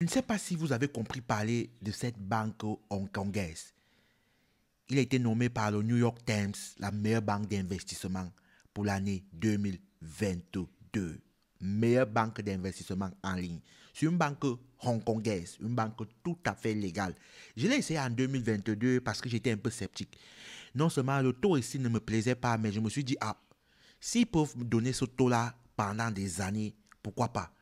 Je ne sais pas si vous avez compris parler de cette banque hongkongaise. Il a été nommé par le New York Times la meilleure banque d'investissement pour l'année 2022. Meilleure banque d'investissement en ligne. C'est une banque hongkongaise, une banque tout à fait légale. Je l'ai essayé en 2022 parce que j'étais un peu sceptique. Non seulement le taux ici ne me plaisait pas, mais je me suis dit, ah, s'ils peuvent me donner ce taux-là pendant des années, pourquoi pas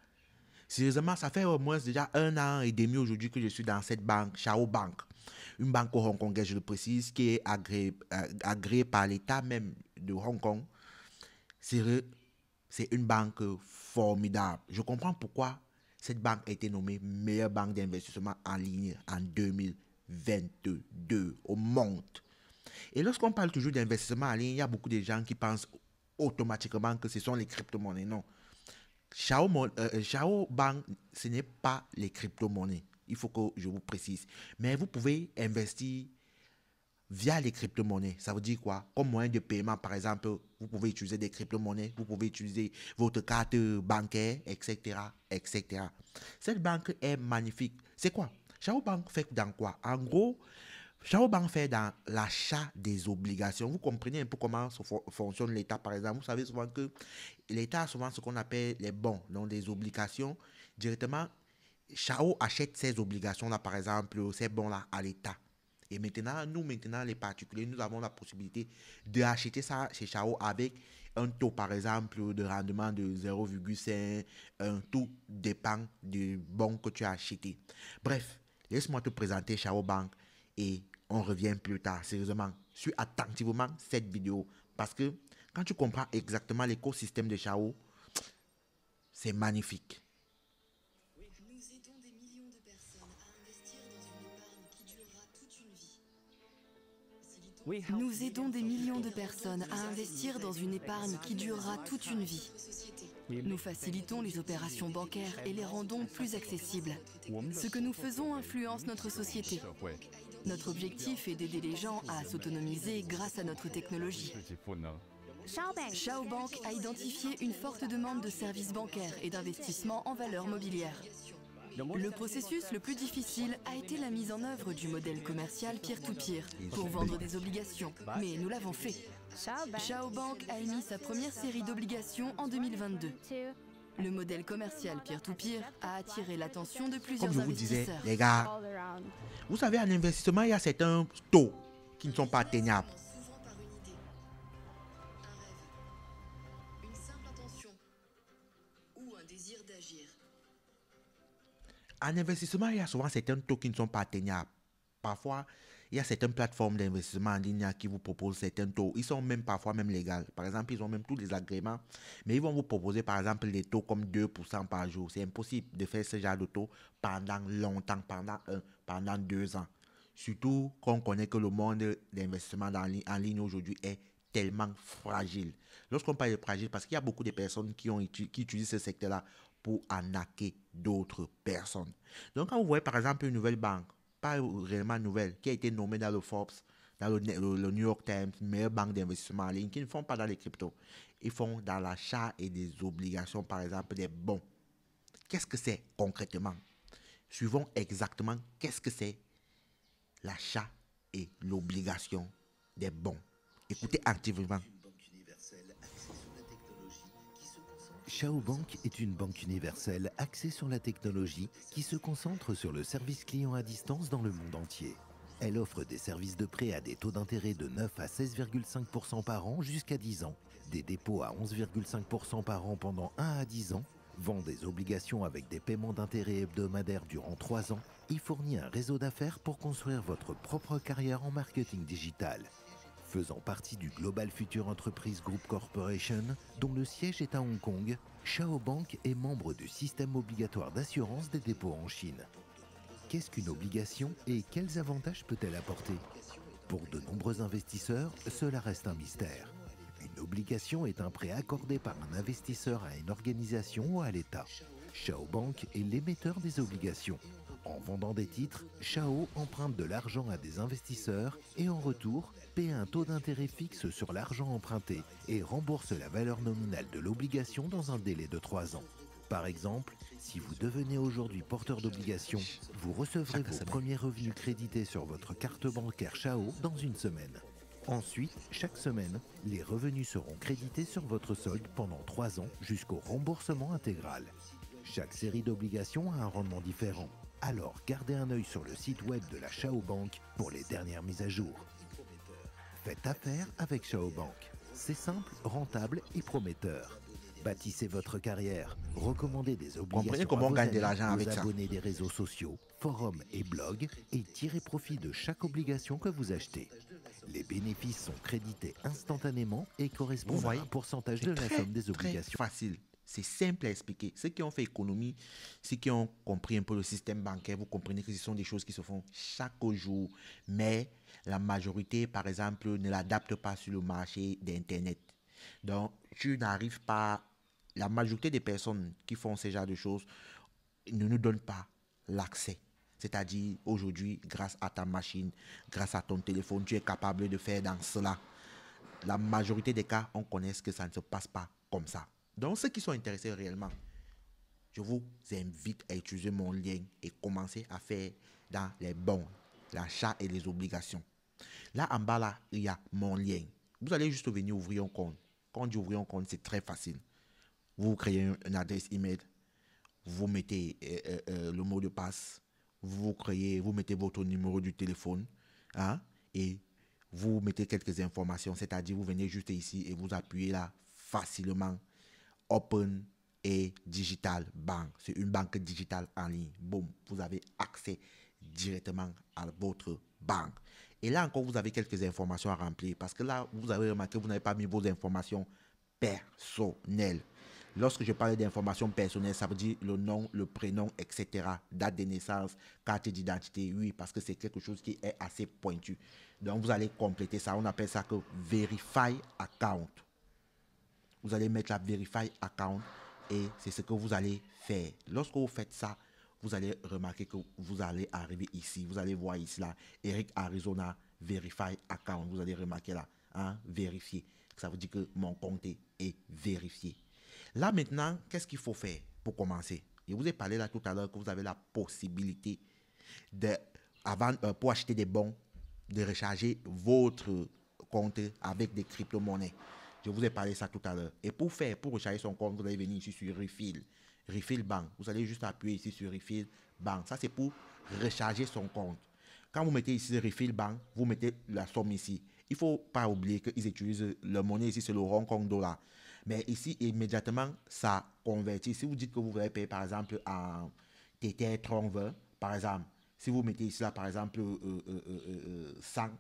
Sérieusement, ça fait au moins déjà un an et demi aujourd'hui que je suis dans cette banque, Chao Bank. Une banque hongkongaise, je le précise, qui est euh, agréée, par l'État même de Hong Kong. c'est une banque formidable. Je comprends pourquoi cette banque a été nommée meilleure banque d'investissement en ligne en 2022 au monde. Et lorsqu'on parle toujours d'investissement en ligne, il y a beaucoup de gens qui pensent automatiquement que ce sont les crypto-monnaies. Non, Chao, euh, euh, Bank, ce n'est pas les crypto-monnaies. Il faut que je vous précise. Mais vous pouvez investir via les crypto-monnaies. Ça veut dire quoi Comme moyen de paiement, par exemple, vous pouvez utiliser des crypto-monnaies, vous pouvez utiliser votre carte bancaire, etc., etc. Cette banque est magnifique. C'est quoi Chao Bank fait dans quoi En gros, Chao Bank fait dans l'achat des obligations. Vous comprenez un peu comment fonctionne l'État, par exemple. Vous savez souvent que l'État a souvent ce qu'on appelle les bons, donc des obligations. Directement, Chao achète ces obligations-là, par exemple, ces bons-là à l'État. Et maintenant, nous, maintenant, les particuliers, nous avons la possibilité d'acheter ça chez Chao avec un taux, par exemple, de rendement de 0,5. Un taux dépend du bon que tu as acheté. Bref, laisse-moi te présenter Chao Bank et on revient plus tard. Sérieusement, suis attentivement cette vidéo. Parce que quand tu comprends exactement l'écosystème de Chao, c'est magnifique. Nous aidons des millions de personnes à investir dans une épargne qui durera toute une vie. Nous aidons des millions de personnes à investir dans une épargne qui durera toute une vie. Nous facilitons les opérations bancaires et les rendons plus accessibles. Ce que nous faisons influence notre société. Notre objectif est d'aider les gens à s'autonomiser grâce à notre technologie. Shaobank a identifié une forte demande de services bancaires et d'investissements en valeur mobilière. Le processus le plus difficile a été la mise en œuvre du modèle commercial peer-to-peer pour vendre des obligations, mais nous l'avons fait. Bank a émis sa première série d'obligations en 2022. Le modèle commercial peer-to-peer a attiré l'attention de plusieurs Comme je vous disais, les gars, vous savez, en investissement, il y a certains taux qui ne sont pas atteignables. En investissement, il y a souvent certains taux qui ne sont pas atteignables. Parfois, il y a certaines plateformes d'investissement en ligne qui vous proposent certains taux. Ils sont même parfois même légaux. Par exemple, ils ont même tous les agréments, mais ils vont vous proposer par exemple des taux comme 2% par jour. C'est impossible de faire ce genre de taux pendant longtemps, pendant un, pendant deux ans. Surtout qu'on connaît que le monde d'investissement en ligne aujourd'hui est tellement fragile. Lorsqu'on parle de fragile, parce qu'il y a beaucoup de personnes qui, ont, qui utilisent ce secteur-là pour arnaquer d'autres personnes. Donc quand vous voyez par exemple une nouvelle banque, pas réellement nouvelle, qui a été nommée dans le Forbes, dans le, New York Times, meilleure banque d'investissement en ligne, qui ne font pas dans les cryptos. Ils font dans l'achat et des obligations, par exemple, des bons. Qu'est-ce que c'est concrètement Suivons exactement qu'est-ce que c'est l'achat et l'obligation des bons. Écoutez activement. Bank est une banque universelle axée sur la technologie qui se concentre sur le service client à distance dans le monde entier. Elle offre des services de prêt à des taux d'intérêt de 9 à 16,5% par an jusqu'à 10 ans, des dépôts à 11,5% par an pendant 1 à 10 ans, vend des obligations avec des paiements d'intérêt hebdomadaires durant 3 ans et fournit un réseau d'affaires pour construire votre propre carrière en marketing digital. Faisant partie du Global Future Enterprise Group Corporation, dont le siège est à Hong Kong, Bank est membre du système obligatoire d'assurance des dépôts en Chine. Qu'est-ce qu'une obligation et quels avantages peut-elle apporter Pour de nombreux investisseurs, cela reste un mystère. Une obligation est un prêt accordé par un investisseur à une organisation ou à l'État. Bank est l'émetteur des obligations. En vendant des titres, Chao emprunte de l'argent à des investisseurs et en retour paie un taux d'intérêt fixe sur l'argent emprunté et rembourse la valeur nominale de l'obligation dans un délai de 3 ans. Par exemple, si vous devenez aujourd'hui porteur d'obligations, vous recevrez vos premiers revenus crédités sur votre carte bancaire Chao dans une semaine. Ensuite, chaque semaine, les revenus seront crédités sur votre solde pendant 3 ans jusqu'au remboursement intégral. Chaque série d'obligations a un rendement différent alors gardez un œil sur le site web de la Chao pour les dernières mises à jour. Faites affaire avec Chao C'est simple, rentable et prometteur. Bâtissez votre carrière, recommandez des obligations comment vos amis, de abonnez des réseaux sociaux, forums et blogs et tirez profit de chaque obligation que vous achetez. Les bénéfices sont crédités instantanément et correspondent à un pourcentage de la somme des obligations. Très facile. C'est simple à expliquer. Ceux qui ont fait économie, ceux qui ont compris un peu le système bancaire, vous comprenez que ce sont des choses qui se font chaque jour. Mais la majorité, par exemple, ne l'adapte pas sur le marché d'Internet. Donc, tu n'arrives pas. La majorité des personnes qui font ce genre de choses ne nous donnent pas l'accès. C'est-à-dire, aujourd'hui, grâce à ta machine, grâce à ton téléphone, tu es capable de faire dans cela. La majorité des cas, on connaît que ça ne se passe pas comme ça. Donc, ceux qui sont intéressés réellement, je vous invite à utiliser mon lien et commencer à faire dans les bons, l'achat et les obligations. Là en bas, là, il y a mon lien. Vous allez juste venir ouvrir un compte. Quand vous ouvrez un compte, c'est très facile. Vous créez une adresse email, vous mettez euh, euh, euh, le mot de passe, vous créez, vous mettez votre numéro du téléphone, hein, et vous mettez quelques informations, c'est-à-dire vous venez juste ici et vous appuyez là facilement Open et Digital Bank. C'est une banque digitale en ligne. Boum, vous avez accès directement à votre banque. Et là encore, vous avez quelques informations à remplir parce que là, vous avez remarqué, vous n'avez pas mis vos informations personnelles. Lorsque je parle d'informations personnelles, ça veut dire le nom, le prénom, etc. Date de naissance, carte d'identité, oui, parce que c'est quelque chose qui est assez pointu. Donc, vous allez compléter ça. On appelle ça que Verify Account vous allez mettre la Verify Account et c'est ce que vous allez faire. Lorsque vous faites ça, vous allez remarquer que vous allez arriver ici. Vous allez voir ici là, Eric Arizona Verify Account. Vous allez remarquer là, hein, vérifier. Ça veut dire que mon compte est vérifié. Là maintenant, qu'est-ce qu'il faut faire pour commencer Je vous ai parlé là tout à l'heure que vous avez la possibilité de, avant, euh, pour acheter des bons, de recharger votre compte avec des crypto-monnaies. Je vous ai parlé ça tout à l'heure. Et pour faire, pour recharger son compte, vous allez venir ici sur Refill. Refill Bank. Vous allez juste appuyer ici sur Refill Bank. Ça, c'est pour recharger son compte. Quand vous mettez ici Refill Bank, vous mettez la somme ici. Il ne faut pas oublier qu'ils utilisent le monnaie ici, c'est le Hong Kong dollar. Mais ici, immédiatement, ça convertit. Si vous dites que vous voulez payer, par exemple, en TT 30, par exemple, si vous mettez ici, là, par exemple, 100, euh, euh, euh,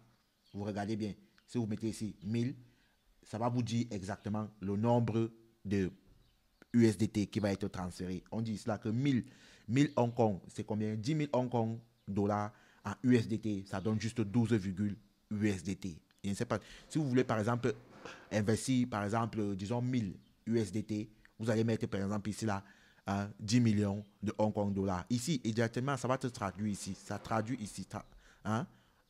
vous regardez bien. Si vous mettez ici 1000, ça va vous dire exactement le nombre de USDT qui va être transféré. On dit cela que 1000, 1000 Hong Kong, c'est combien 10 000 Hong Kong dollars en USDT, ça donne juste 12, USDT. ne sais pas. Si vous voulez, par exemple, investir, par exemple, disons 1000 USDT, vous allez mettre, par exemple, ici, là, 10 millions de Hong Kong dollars. Ici, exactement, ça va te traduire ici. Ça traduit ici. Hein?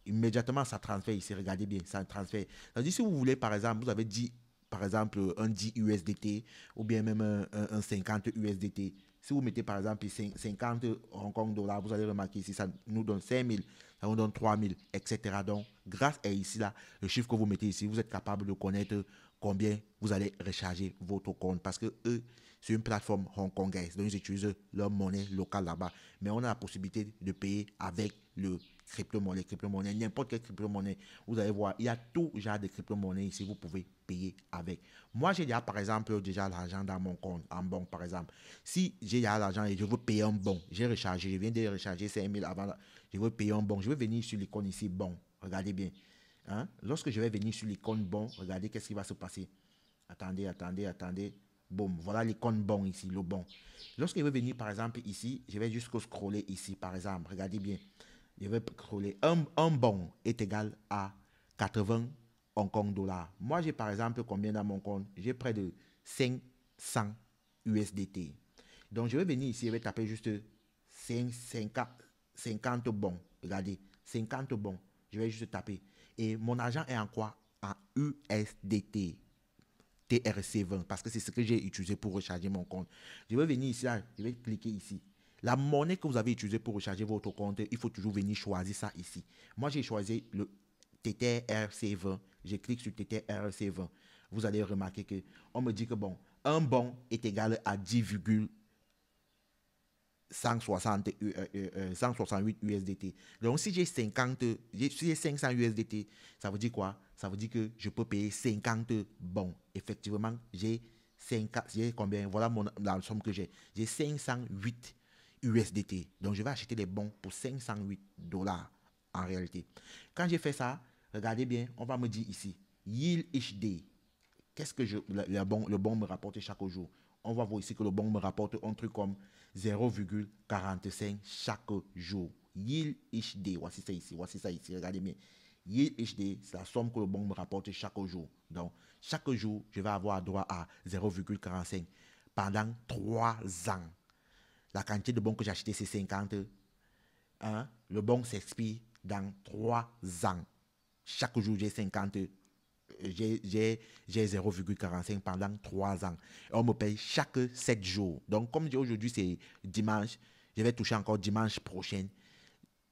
immédiatement, ça transfère ici. Regardez bien, ça transfère. si vous voulez, par exemple, vous avez dit, par exemple, un 10 USDT ou bien même un, 50 USDT. Si vous mettez, par exemple, 50 Hong Kong dollars, vous allez remarquer ici, ça nous donne 5000, ça nous donne 3000, etc. Donc, grâce à ici, là, le chiffre que vous mettez ici, vous êtes capable de connaître combien vous allez recharger votre compte parce que eux, c'est une plateforme hongkongaise. Donc, ils utilisent leur monnaie locale là-bas. Mais on a la possibilité de payer avec le crypto-monnaie, crypto-monnaie, n'importe quelle crypto-monnaie. Vous allez voir, il y a tout genre de crypto-monnaie ici, vous pouvez payer avec. Moi, j'ai déjà, par exemple, déjà l'argent dans mon compte, en banque, par exemple. Si j'ai déjà l'argent et je veux payer un bon, j'ai rechargé, je viens de recharger 5000 avant, je veux payer un bon, je veux venir sur l'icône ici, bon, regardez bien. Hein. Lorsque je vais venir sur l'icône bon, regardez qu'est-ce qui va se passer. Attendez, attendez, attendez. Boum, voilà l'icône bon ici, le bon. Lorsque je veux venir, par exemple, ici, je vais jusqu'au scroller ici, par exemple. Regardez bien je vais contrôler un, bon est égal à 80 Hong Kong dollars. Moi, j'ai par exemple combien dans mon compte J'ai près de 500 USDT. Donc, je vais venir ici, je vais taper juste 50, bons. Regardez, 50 bons. Je vais juste taper. Et mon argent est en quoi En USDT. TRC20 parce que c'est ce que j'ai utilisé pour recharger mon compte. Je vais venir ici, je vais cliquer ici. La monnaie que vous avez utilisée pour recharger votre compte, il faut toujours venir choisir ça ici. Moi, j'ai choisi le ttrc 20 Je clique sur ttrc 20 Vous allez remarquer que on me dit que bon, un bon est égal à 10,168 euh, euh, euh, USDT. Donc, si j'ai 50, si 500 USDT, ça veut dire quoi? Ça veut dire que je peux payer 50 bons. Effectivement, j'ai 50, combien? Voilà mon, la somme que j'ai. J'ai 508 USDT. Donc, je vais acheter des bons pour 508 dollars en réalité. Quand j'ai fait ça, regardez bien, on va me dire ici, yield HD. Qu'est-ce que je, le, bon, le bon me rapporte chaque jour On va voir ici que le bon me rapporte un truc comme 0,45 chaque jour. Yield HD. Voici ça ici, voici ça ici. Regardez bien. Yield HD, c'est la somme que le bon me rapporte chaque jour. Donc, chaque jour, je vais avoir droit à 0,45 pendant 3 ans. La quantité de bons que j'ai acheté, c'est 50. Hein? Le bon s'expire dans 3 ans. Chaque jour, j'ai 50. J'ai 0,45 pendant 3 ans. on me paye chaque 7 jours. Donc, comme aujourd'hui, c'est dimanche, je vais toucher encore dimanche prochain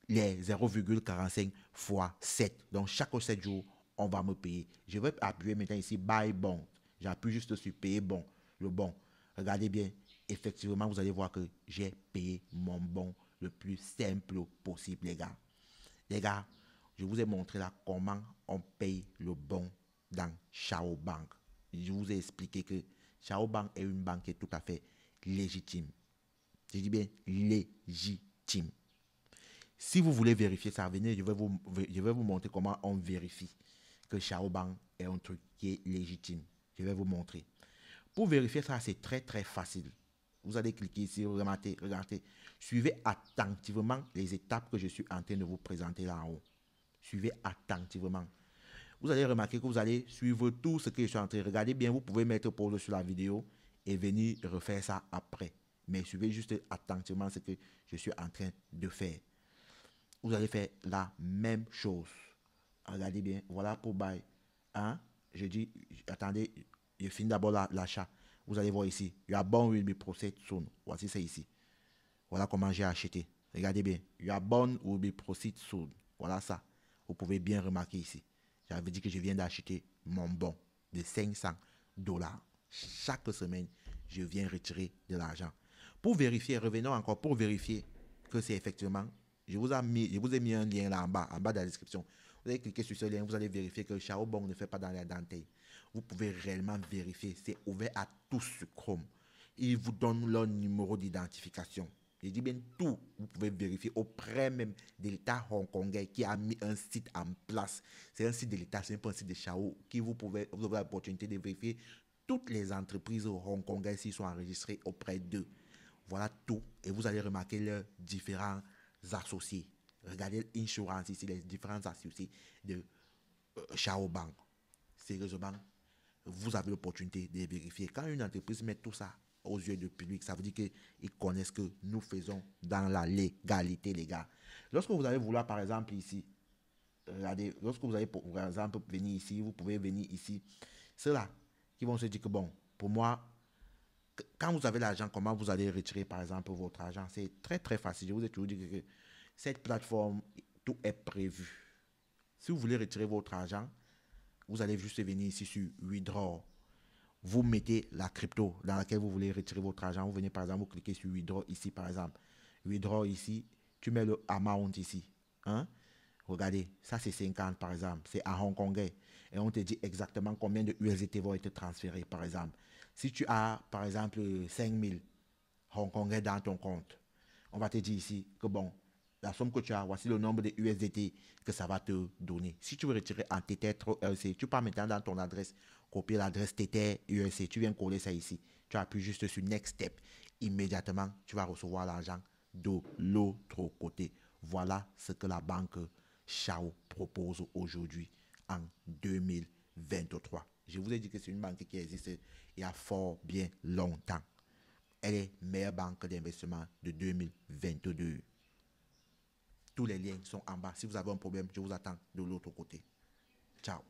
les 0,45 fois 7. Donc, chaque 7 jours, on va me payer. Je vais appuyer maintenant ici Buy Bond. J'appuie juste sur Payer Bon, le bon. Regardez bien, effectivement, vous allez voir que j'ai payé mon bon le plus simple possible, les gars. Les gars, je vous ai montré là comment on paye le bon dans Chaobank. Je vous ai expliqué que Chaobank est une banque est tout à fait légitime. Je dis bien légitime. Si vous voulez vérifier ça, venez, je vais vous, je vais vous montrer comment on vérifie que Chaobank est un truc qui est légitime. Je vais vous montrer. Pour vérifier ça, c'est très très facile. Vous allez cliquer ici, remarquez, regardez. Suivez attentivement les étapes que je suis en train de vous présenter là haut. Suivez attentivement. Vous allez remarquer que vous allez suivre tout ce que je suis en train de regarder. Bien, vous pouvez mettre pause sur la vidéo et venir refaire ça après. Mais suivez juste attentivement ce que je suis en train de faire. Vous allez faire la même chose. Regardez bien. Voilà pour bail. Hein? Je dis, attendez, je finis d'abord l'achat. Vous allez voir ici. Your bond will be processed soon. Voici ça ici. Voilà comment j'ai acheté. Regardez bien. Your bond will be processed soon. Voilà ça. Vous pouvez bien remarquer ici. J'avais dit que je viens d'acheter mon bon de 500 dollars. Chaque semaine, je viens retirer de l'argent. Pour vérifier, revenons encore pour vérifier que c'est effectivement. Je vous, ai mis, vous ai mis un lien là en bas, en bas de la description. Vous allez cliquer sur ce lien, vous allez vérifier que Bong ne fait pas dans la dentelle vous pouvez réellement vérifier. C'est ouvert à tous sur Chrome. Ils vous donnent leur numéro d'identification. Je dis bien tout. Vous pouvez vérifier auprès même de l'État hongkongais qui a mis un site en place. C'est un site de l'État, c'est un site de Chao qui vous, pouvez, vous avez l'opportunité de vérifier toutes les entreprises hongkongaises qui sont enregistrées auprès d'eux. Voilà tout. Et vous allez remarquer leurs différents associés. Regardez l'insurance ici, les différents associés de Chao euh, Bank. Sérieusement, vous avez l'opportunité de vérifier. Quand une entreprise met tout ça aux yeux du public, ça veut dire qu'ils connaissent ce que nous faisons dans la légalité, les gars. Lorsque vous allez vouloir, par exemple, ici, regardez, lorsque vous allez, par exemple, venir ici, vous pouvez venir ici, ceux-là qui vont se dire que, bon, pour moi, quand vous avez l'argent, comment vous allez retirer, par exemple, votre argent C'est très, très facile. Je vous ai toujours dit que cette plateforme, tout est prévu. Si vous voulez retirer votre argent, vous allez juste venir ici sur Withdraw. Vous mettez la crypto dans laquelle vous voulez retirer votre argent. Vous venez par exemple, vous cliquez sur Withdraw ici par exemple. Withdraw ici, tu mets le amount ici. Hein? Regardez, ça c'est 50 par exemple, c'est à Hong hongkongais. Et on te dit exactement combien de USDT vont être transférés par exemple. Si tu as par exemple 5000 hongkongais dans ton compte, on va te dire ici que bon, la somme que tu as, voici le nombre de USDT que ça va te donner. Si tu veux retirer en Tether ERC, euh, tu pars maintenant dans ton adresse, copier l'adresse Tether ERC, tu viens coller ça ici. Tu appuies juste sur Next Step. Immédiatement, tu vas recevoir l'argent de l'autre côté. Voilà ce que la banque Chao propose aujourd'hui en 2023. Je vous ai dit que c'est une banque qui existe il y a fort bien longtemps. Elle est meilleure banque d'investissement de 2022. Tous les liens sont en bas. Si vous avez un problème, je vous attends de l'autre côté. Ciao.